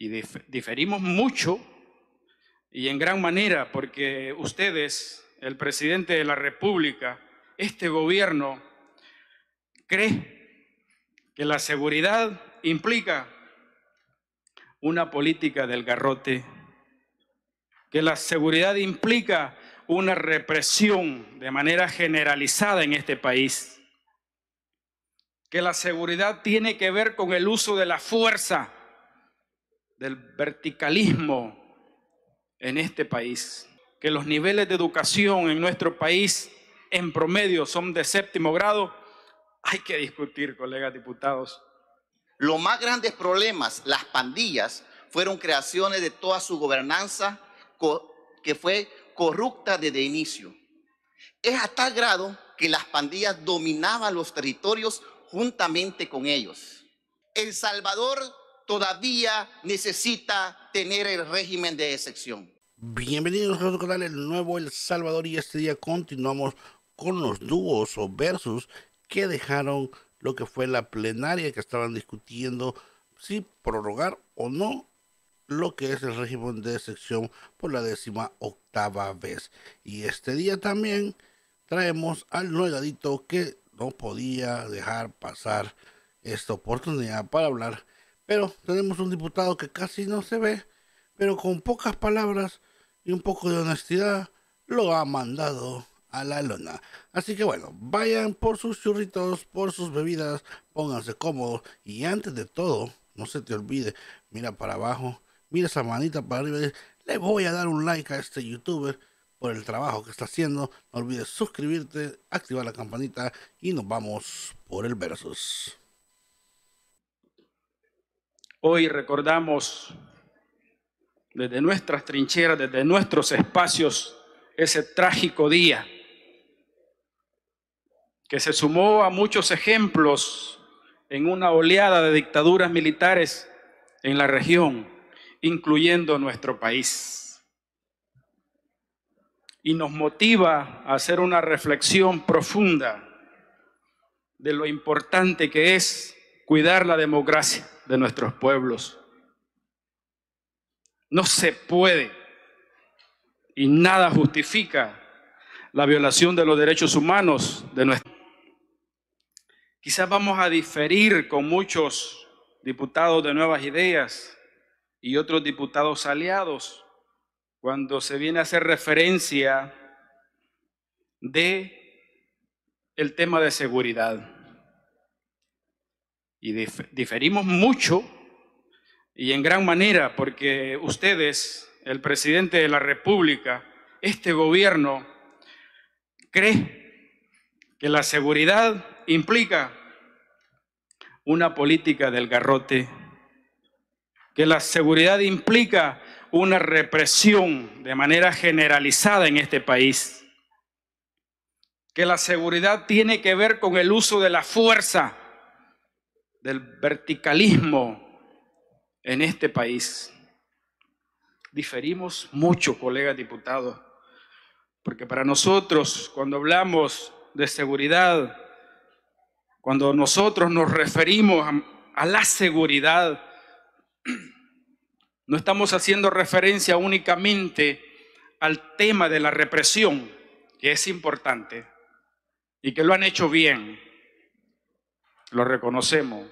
Y diferimos mucho y en gran manera porque ustedes, el presidente de la República, este gobierno, cree que la seguridad implica una política del garrote, que la seguridad implica una represión de manera generalizada en este país, que la seguridad tiene que ver con el uso de la fuerza, del verticalismo en este país, que los niveles de educación en nuestro país en promedio son de séptimo grado, hay que discutir, colegas diputados. Los más grandes problemas, las pandillas, fueron creaciones de toda su gobernanza que fue corrupta desde el inicio. Es a tal grado que las pandillas dominaban los territorios juntamente con ellos. El Salvador todavía necesita tener el régimen de excepción. Bienvenidos a nuestro canal, el nuevo El Salvador, y este día continuamos con los dúos o versus que dejaron lo que fue la plenaria que estaban discutiendo si prorrogar o no lo que es el régimen de excepción por la décima octava vez. Y este día también traemos al nuegadito que no podía dejar pasar esta oportunidad para hablar pero tenemos un diputado que casi no se ve, pero con pocas palabras y un poco de honestidad lo ha mandado a la lona. Así que bueno, vayan por sus churritos, por sus bebidas, pónganse cómodos y antes de todo, no se te olvide, mira para abajo, mira esa manita para arriba y le voy a dar un like a este youtuber por el trabajo que está haciendo. No olvides suscribirte, activar la campanita y nos vamos por el versus. Hoy recordamos desde nuestras trincheras, desde nuestros espacios, ese trágico día que se sumó a muchos ejemplos en una oleada de dictaduras militares en la región, incluyendo nuestro país. Y nos motiva a hacer una reflexión profunda de lo importante que es cuidar la democracia de nuestros pueblos. No se puede y nada justifica la violación de los derechos humanos de nuestro. Quizás vamos a diferir con muchos diputados de nuevas ideas y otros diputados aliados cuando se viene a hacer referencia de el tema de seguridad. Y diferimos mucho y en gran manera porque ustedes, el presidente de la República, este gobierno, cree que la seguridad implica una política del garrote, que la seguridad implica una represión de manera generalizada en este país, que la seguridad tiene que ver con el uso de la fuerza, del verticalismo en este país. Diferimos mucho, colegas diputados, porque para nosotros, cuando hablamos de seguridad, cuando nosotros nos referimos a, a la seguridad, no estamos haciendo referencia únicamente al tema de la represión, que es importante y que lo han hecho bien, lo reconocemos.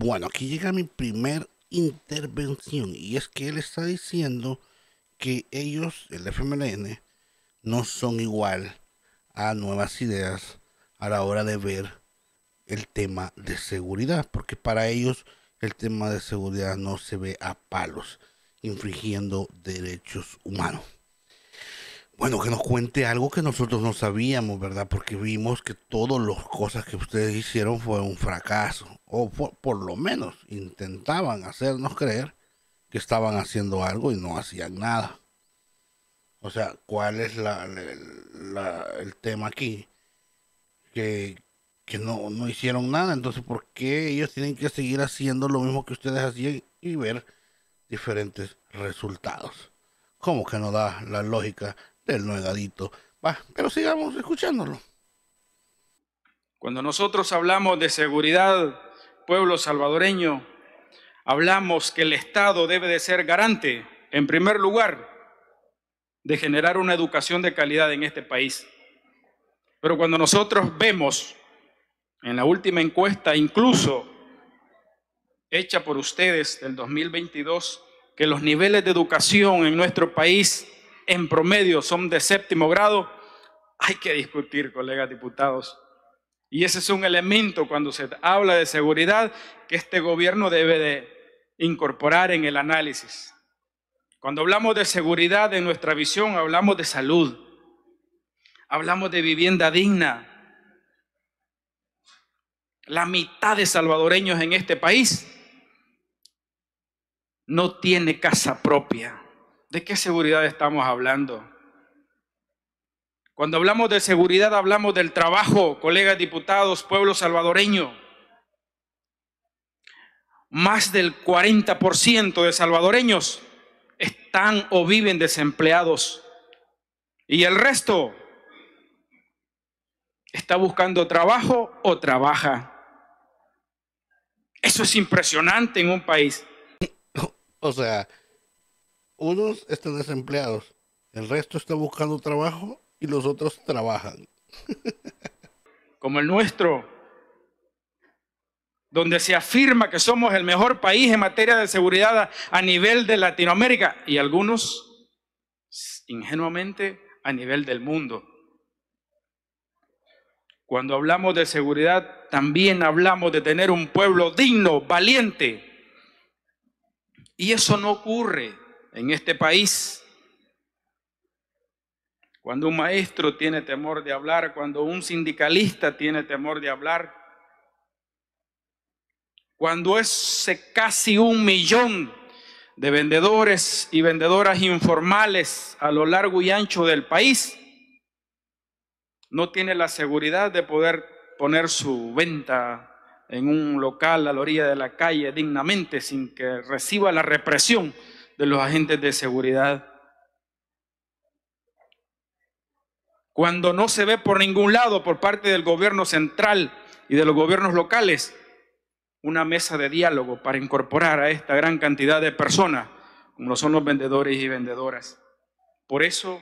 Bueno, aquí llega mi primer intervención y es que él está diciendo que ellos, el FMLN, no son igual a nuevas ideas a la hora de ver el tema de seguridad, porque para ellos el tema de seguridad no se ve a palos infringiendo derechos humanos bueno, que nos cuente algo que nosotros no sabíamos, ¿verdad? Porque vimos que todas las cosas que ustedes hicieron fue un fracaso, o por, lo menos intentaban hacernos creer que estaban haciendo algo y no hacían nada. O sea, ¿cuál es el tema aquí? Que, no hicieron nada, entonces ¿por qué ellos tienen que seguir haciendo lo mismo que ustedes hacían y ver diferentes resultados? ¿Cómo que no da la lógica el Nuegadito. Va, pero sigamos escuchándolo. Cuando nosotros hablamos de seguridad, pueblo salvadoreño, hablamos que el Estado debe de ser garante, en primer lugar, de generar una educación de calidad en este país. Pero cuando nosotros vemos en la última encuesta, incluso hecha por ustedes del 2022, que los niveles de educación en nuestro país en promedio son de séptimo grado, hay que discutir, colegas diputados. Y ese es un elemento cuando se habla de seguridad que este gobierno debe de incorporar en el análisis. Cuando hablamos de seguridad en nuestra visión, hablamos de salud, hablamos de vivienda digna. La mitad de salvadoreños en este país no tiene casa propia. ¿De qué seguridad estamos hablando? Cuando hablamos de seguridad hablamos del trabajo, colegas diputados, pueblo salvadoreño. Más del 40% de salvadoreños están o viven desempleados. Y el resto está buscando trabajo o trabaja. Eso es impresionante en un país. O sea, unos están desempleados, el resto está buscando trabajo y los otros trabajan. Como el nuestro, donde se afirma que somos el mejor país en materia de seguridad a, nivel de Latinoamérica y algunos, ingenuamente, a nivel del mundo. Cuando hablamos de seguridad, también hablamos de tener un pueblo digno, valiente. Y eso no ocurre en este país. Cuando un maestro tiene temor de hablar, cuando un sindicalista tiene temor de hablar, cuando es casi un millón de vendedores y vendedoras informales a lo largo y ancho del país, no tiene la seguridad de poder poner su venta en un local a la orilla de la calle dignamente sin que reciba la represión de los agentes de seguridad. Cuando no se ve por ningún lado por parte del gobierno central y de los gobiernos locales una mesa de diálogo para incorporar a esta gran cantidad de personas, como son los vendedores y vendedoras. Por eso,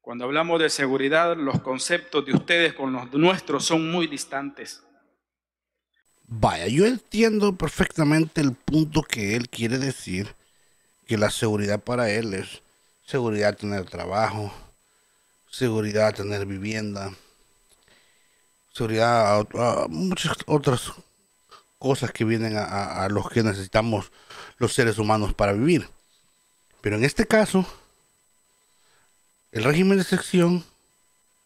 cuando hablamos de seguridad, los conceptos de ustedes con los nuestros son muy distantes. Vaya, yo entiendo perfectamente el punto que él quiere decir, que la seguridad para él es seguridad tener trabajo, seguridad tener vivienda, seguridad a, muchas otras cosas que vienen a, a los que necesitamos los seres humanos para vivir. Pero en este caso, el régimen de sección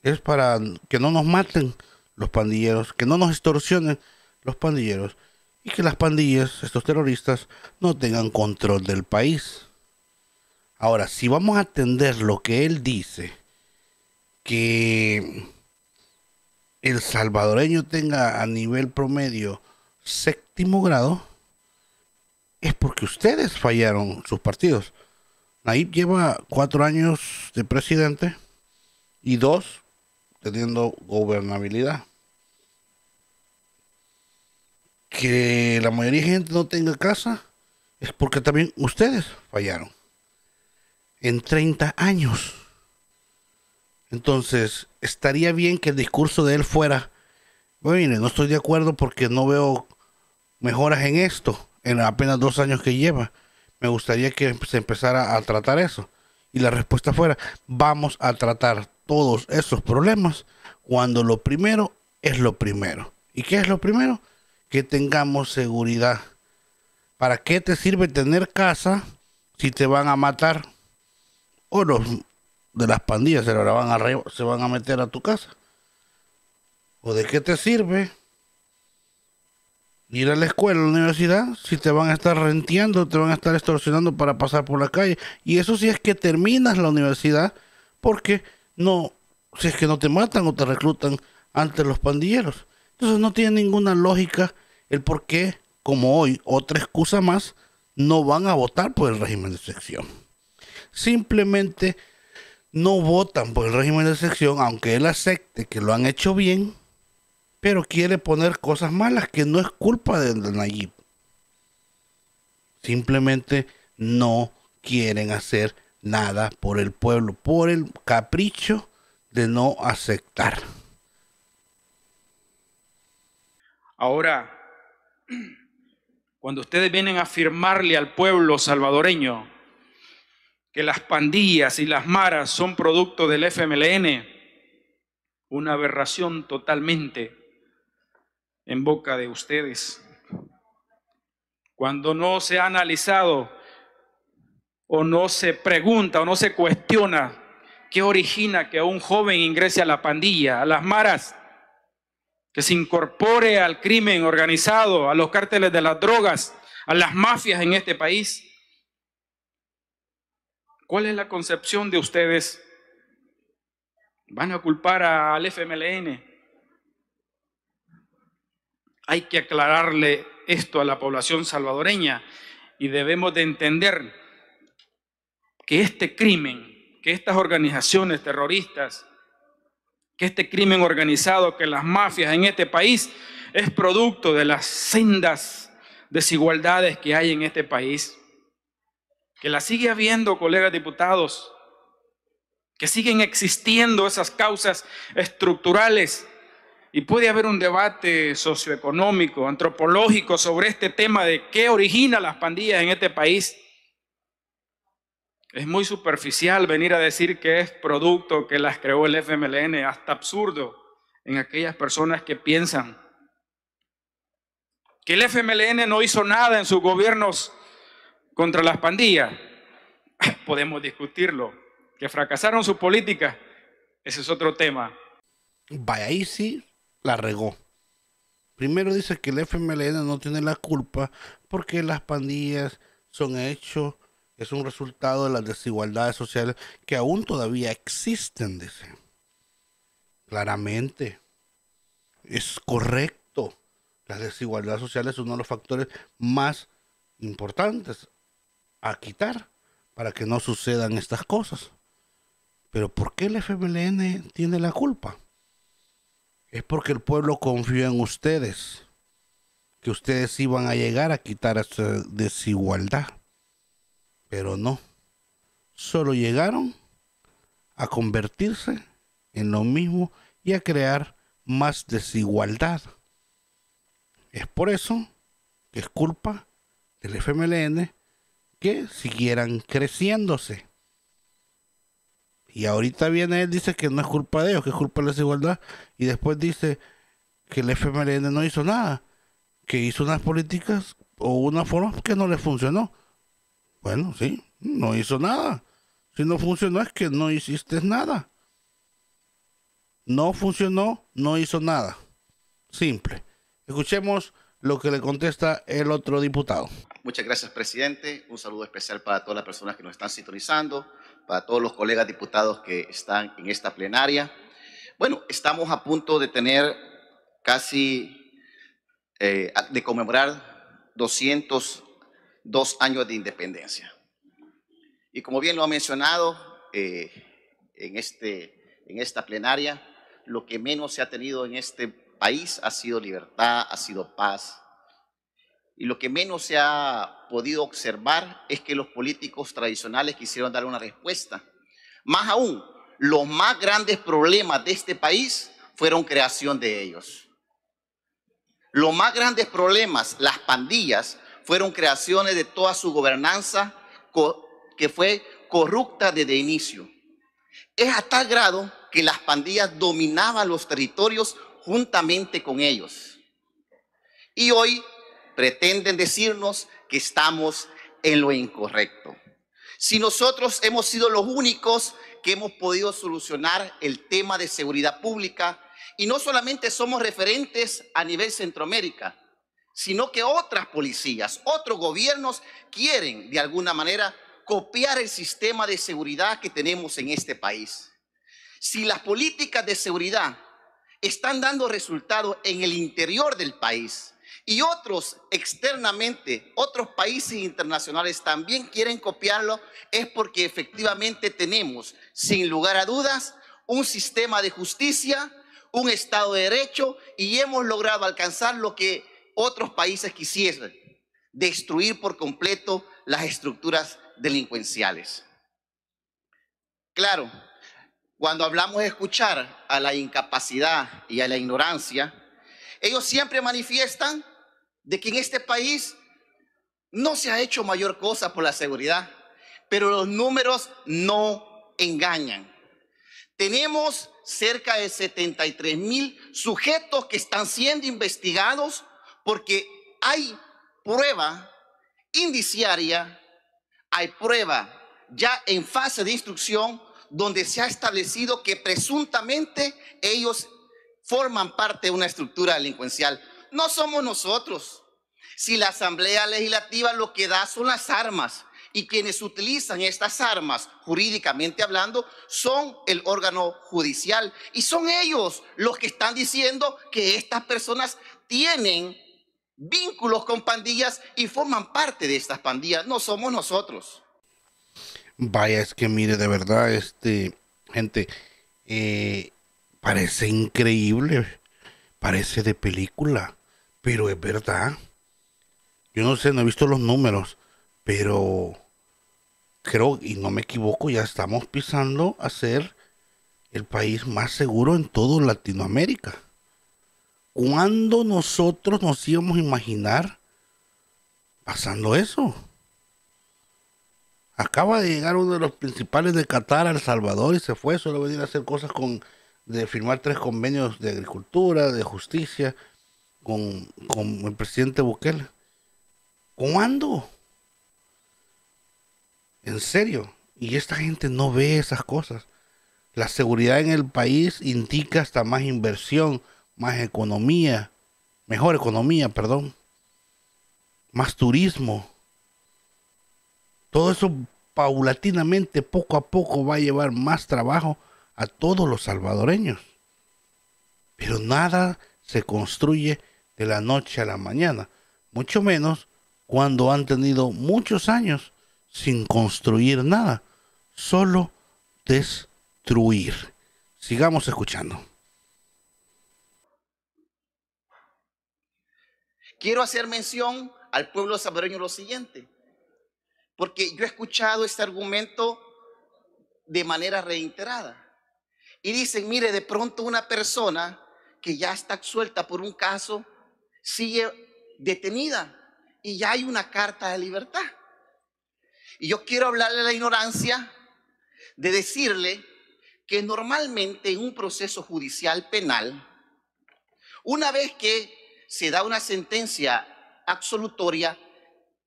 es para que no nos maten los pandilleros, que no nos extorsionen los pandilleros y que las pandillas, estos terroristas, no tengan control del país. Ahora, si vamos a atender lo que él dice, que el salvadoreño tenga a nivel promedio séptimo grado, es porque ustedes fallaron sus partidos. Nayib lleva cuatro años de presidente y dos teniendo gobernabilidad que la mayoría de gente no tenga casa es porque también ustedes fallaron en 30 años. Entonces, estaría bien que el discurso de él fuera, bueno, no estoy de acuerdo porque no veo mejoras en esto, en apenas dos años que lleva. Me gustaría que se empezara a tratar eso. Y la respuesta fuera, vamos a tratar todos esos problemas cuando lo primero es lo primero. ¿Y qué es lo primero? que tengamos seguridad. ¿Para qué te sirve tener casa si te van a matar? O los de las pandillas se, van a se van a meter a tu casa. ¿O de qué te sirve ir a la escuela, a la universidad, si te van a estar renteando, te van a estar extorsionando para pasar por la calle? Y eso si sí es que terminas la universidad, porque no, si es que no te matan o te reclutan ante los pandilleros. Entonces no tiene ninguna lógica el por qué, como hoy, otra excusa más, no van a votar por el régimen de sección. Simplemente no votan por el régimen de sección, aunque él acepte que lo han hecho bien, pero quiere poner cosas malas que no es culpa de Nayib. Simplemente no quieren hacer nada por el pueblo, por el capricho de no aceptar. Ahora, Cuando ustedes vienen a afirmarle al pueblo salvadoreño que las pandillas y las maras son producto del FMLN, una aberración totalmente en boca de ustedes. Cuando no se ha analizado o no se pregunta o no se cuestiona qué origina que un joven ingrese a la pandilla, a las maras, que se incorpore al crimen organizado, a los cárteles de las drogas, a las mafias en este país. ¿Cuál es la concepción de ustedes? ¿Van a culpar al FMLN? Hay que aclararle esto a la población salvadoreña y debemos de entender que este crimen, que estas organizaciones terroristas que este crimen organizado, que las mafias en este país es producto de las sendas desigualdades que hay en este país, que las sigue habiendo, colegas diputados, que siguen existiendo esas causas estructurales y puede haber un debate socioeconómico, antropológico sobre este tema de qué origina las pandillas en este país. Es muy superficial venir a decir que es producto que las creó el FMLN, hasta absurdo en aquellas personas que piensan que el FMLN no hizo nada en sus gobiernos contra las pandillas. Podemos discutirlo. Que fracasaron su política, ese es otro tema. Vaya, ahí sí la regó. Primero dice que el FMLN no tiene la culpa porque las pandillas son hechos es un resultado de las desigualdades sociales que aún todavía existen, dice. Claramente, es correcto. Las desigualdades sociales son uno de los factores más importantes a quitar para que no sucedan estas cosas. Pero ¿por qué el FMLN tiene la culpa? Es porque el pueblo confía en ustedes, que ustedes iban a llegar a quitar esta desigualdad. Pero no, solo llegaron a convertirse en lo mismo y a crear más desigualdad. Es por eso que es culpa del FMLN que siguieran creciéndose. Y ahorita viene él, dice que no es culpa de ellos, que es culpa de la desigualdad. Y después dice que el FMLN no hizo nada, que hizo unas políticas o una forma que no le funcionó. Bueno, sí, no hizo nada. Si no funcionó es que no hiciste nada. No funcionó, no hizo nada. Simple. Escuchemos lo que le contesta el otro diputado. Muchas gracias, presidente. Un saludo especial para todas las personas que nos están sintonizando, para todos los colegas diputados que están en esta plenaria. Bueno, estamos a punto de tener casi, eh, de conmemorar 200 dos años de independencia. Y como bien lo ha mencionado eh, en, este, en esta plenaria, lo que menos se ha tenido en este país ha sido libertad, ha sido paz. Y lo que menos se ha podido observar es que los políticos tradicionales quisieron dar una respuesta. Más aún, los más grandes problemas de este país fueron creación de ellos. Los más grandes problemas, las pandillas, fueron creaciones de toda su gobernanza que fue corrupta desde el inicio. Es a tal grado que las pandillas dominaban los territorios juntamente con ellos. Y hoy pretenden decirnos que estamos en lo incorrecto. Si nosotros hemos sido los únicos que hemos podido solucionar el tema de seguridad pública, y no solamente somos referentes a nivel Centroamérica, sino que otras policías, otros gobiernos quieren de alguna manera copiar el sistema de seguridad que tenemos en este país. Si las políticas de seguridad están dando resultados en el interior del país y otros externamente, otros países internacionales también quieren copiarlo, es porque efectivamente tenemos, sin lugar a dudas, un sistema de justicia, un Estado de Derecho y hemos logrado alcanzar lo que otros países quisiesen destruir por completo las estructuras delincuenciales. Claro, cuando hablamos de escuchar a la incapacidad y a la ignorancia, ellos siempre manifiestan de que en este país no se ha hecho mayor cosa por la seguridad, pero los números no engañan. Tenemos cerca de 73 mil sujetos que están siendo investigados porque hay prueba indiciaria, hay prueba ya en fase de instrucción donde se ha establecido que presuntamente ellos forman parte de una estructura delincuencial. No somos nosotros. Si la Asamblea Legislativa lo que da son las armas y quienes utilizan estas armas, jurídicamente hablando, son el órgano judicial y son ellos los que están diciendo que estas personas tienen vínculos con pandillas y forman parte de estas pandillas, no somos nosotros. Vaya, es que mire, de verdad, este, gente, eh, parece increíble, parece de película, pero es verdad. Yo no sé, no he visto los números, pero creo, y no me equivoco, ya estamos pisando a ser el país más seguro en todo Latinoamérica. ¿Cuándo nosotros nos íbamos a imaginar pasando eso? Acaba de llegar uno de los principales de Qatar a El Salvador y se fue solo venir a hacer cosas con de firmar tres convenios de agricultura, de justicia con, con el presidente Bukele. ¿Cuándo? En serio. Y esta gente no ve esas cosas. La seguridad en el país indica hasta más inversión más economía, mejor economía, perdón, más turismo. Todo eso paulatinamente, poco a poco, va a llevar más trabajo a todos los salvadoreños. Pero nada se construye de la noche a la mañana, mucho menos cuando han tenido muchos años sin construir nada, solo destruir. Sigamos escuchando. quiero hacer mención al pueblo saboreño lo siguiente, porque yo he escuchado este argumento de manera reiterada. Y dicen, mire, de pronto una persona que ya está absuelta por un caso sigue detenida y ya hay una carta de libertad. Y yo quiero hablarle a la ignorancia de decirle que normalmente en un proceso judicial penal, una vez que se da una sentencia absolutoria,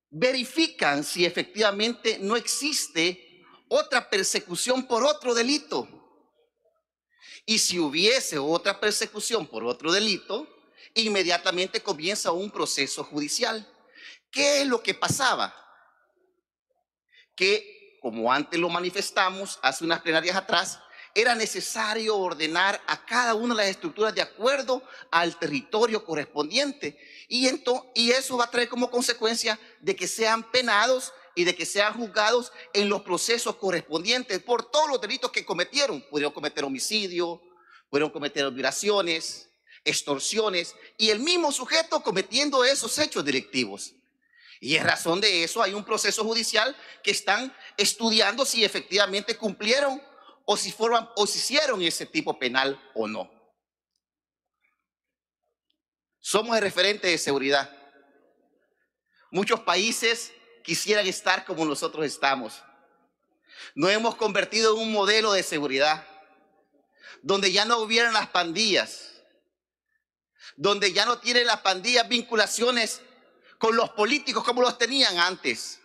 verifican si efectivamente no existe otra persecución por otro delito. Y si hubiese otra persecución por otro delito, inmediatamente comienza un proceso judicial. ¿Qué es lo que pasaba? Que, como antes lo manifestamos hace unas plenarias atrás, era necesario ordenar a cada una de las estructuras de acuerdo al territorio correspondiente. Y, eso va a traer como consecuencia de que sean penados y de que sean juzgados en los procesos correspondientes por todos los delitos que cometieron. Pudieron cometer homicidio, pudieron cometer violaciones, extorsiones, y el mismo sujeto cometiendo esos hechos directivos. Y en razón de eso hay un proceso judicial que están estudiando si efectivamente cumplieron o si, forman, o si hicieron ese tipo penal o no. Somos el referente de seguridad. Muchos países quisieran estar como nosotros estamos. Nos hemos convertido en un modelo de seguridad, donde ya no hubieran las pandillas, donde ya no tienen las pandillas vinculaciones con los políticos como los tenían antes,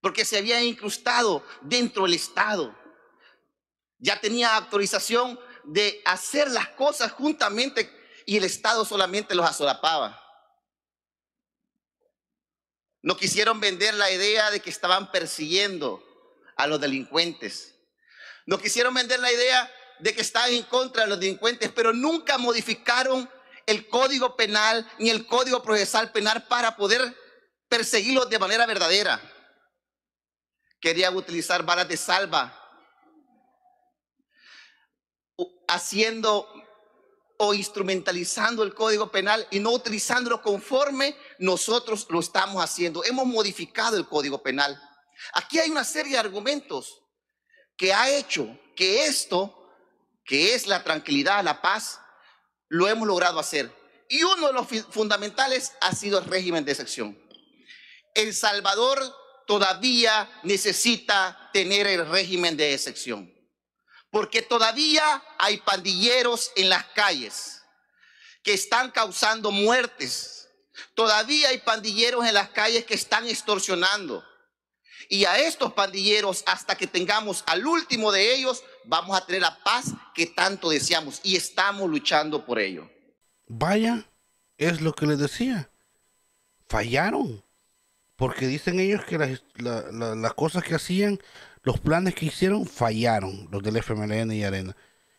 porque se habían incrustado dentro del Estado. Ya tenía autorización de hacer las cosas juntamente y el Estado solamente los azolapaba. No quisieron vender la idea de que estaban persiguiendo a los delincuentes. No quisieron vender la idea de que estaban en contra de los delincuentes, pero nunca modificaron el código penal ni el código procesal penal para poder perseguirlos de manera verdadera. Querían utilizar balas de salva haciendo o instrumentalizando el código penal y no utilizándolo conforme nosotros lo estamos haciendo. Hemos modificado el código penal. Aquí hay una serie de argumentos que ha hecho que esto, que es la tranquilidad, la paz, lo hemos logrado hacer. Y uno de los fundamentales ha sido el régimen de excepción. El Salvador todavía necesita tener el régimen de excepción porque todavía hay pandilleros en las calles que están causando muertes. Todavía hay pandilleros en las calles que están extorsionando. Y a estos pandilleros, hasta que tengamos al último de ellos, vamos a tener la paz que tanto deseamos y estamos luchando por ello. Vaya, es lo que les decía. Fallaron. Porque dicen ellos que las, las cosas que hacían los planes que hicieron fallaron, los del FMLN y Arena.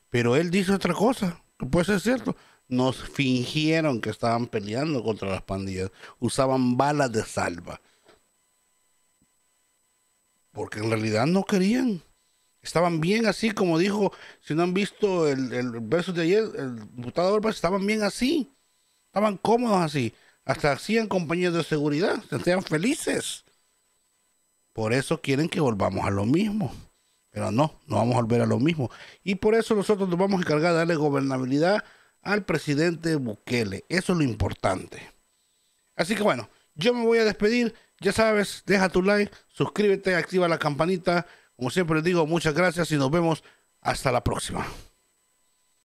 Pero él dice otra cosa, que puede ser cierto. Nos fingieron que estaban peleando contra las pandillas. Usaban balas de salva. Porque en realidad no querían. Estaban bien así, como dijo, si no han visto el, el verso de ayer, el diputado Orbán, estaban bien así. Estaban cómodos así. Hasta hacían compañías de seguridad. Se hacían felices. Por eso quieren que volvamos a lo mismo. Pero no, no vamos a volver a lo mismo. Y por eso nosotros nos vamos a encargar de darle gobernabilidad al presidente Bukele. Eso es lo importante. Así que bueno, yo me voy a despedir. Ya sabes, deja tu like, suscríbete, activa la campanita. Como siempre les digo, muchas gracias y nos vemos hasta la próxima.